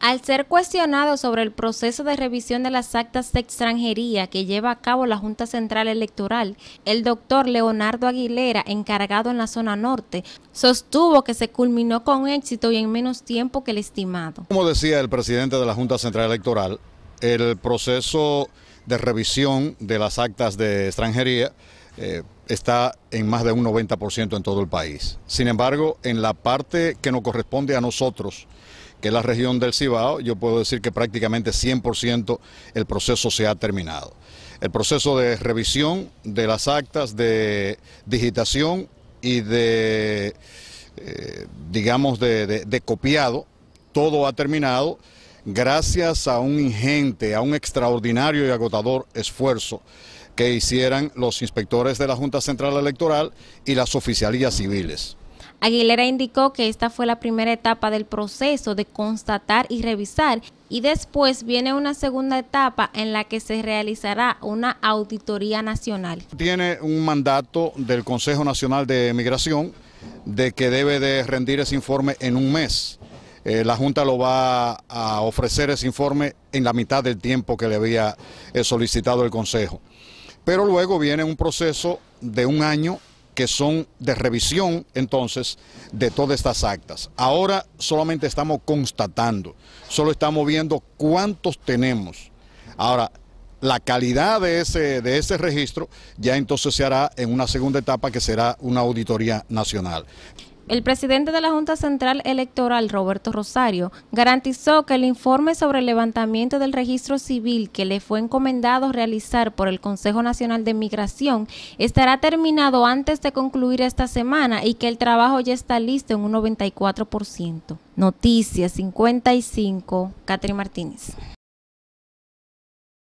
Al ser cuestionado sobre el proceso de revisión de las actas de extranjería que lleva a cabo la Junta Central Electoral, el doctor Leonardo Aguilera, encargado en la zona norte, sostuvo que se culminó con éxito y en menos tiempo que el estimado. Como decía el presidente de la Junta Central Electoral, el proceso de revisión de las actas de extranjería eh, está en más de un 90% en todo el país. Sin embargo, en la parte que nos corresponde a nosotros, que es la región del Cibao, yo puedo decir que prácticamente 100% el proceso se ha terminado. El proceso de revisión de las actas, de digitación y de, eh, digamos, de, de copiado, todo ha terminado gracias a un ingente, a un extraordinario y agotador esfuerzo que hicieran los inspectores de la Junta Central Electoral y las oficialías civiles. Aguilera indicó que esta fue la primera etapa del proceso de constatar y revisar y después viene una segunda etapa en la que se realizará una auditoría nacional. Tiene un mandato del Consejo Nacional de Migración de que debe de rendir ese informe en un mes. Eh, la Junta lo va a ofrecer ese informe en la mitad del tiempo que le había eh, solicitado el Consejo. Pero luego viene un proceso de un año que son de revisión entonces de todas estas actas. Ahora solamente estamos constatando, solo estamos viendo cuántos tenemos. Ahora, la calidad de ese, de ese registro ya entonces se hará en una segunda etapa que será una auditoría nacional. El presidente de la Junta Central Electoral, Roberto Rosario, garantizó que el informe sobre el levantamiento del registro civil que le fue encomendado realizar por el Consejo Nacional de Migración estará terminado antes de concluir esta semana y que el trabajo ya está listo en un 94%. Noticias 55, Catherine Martínez.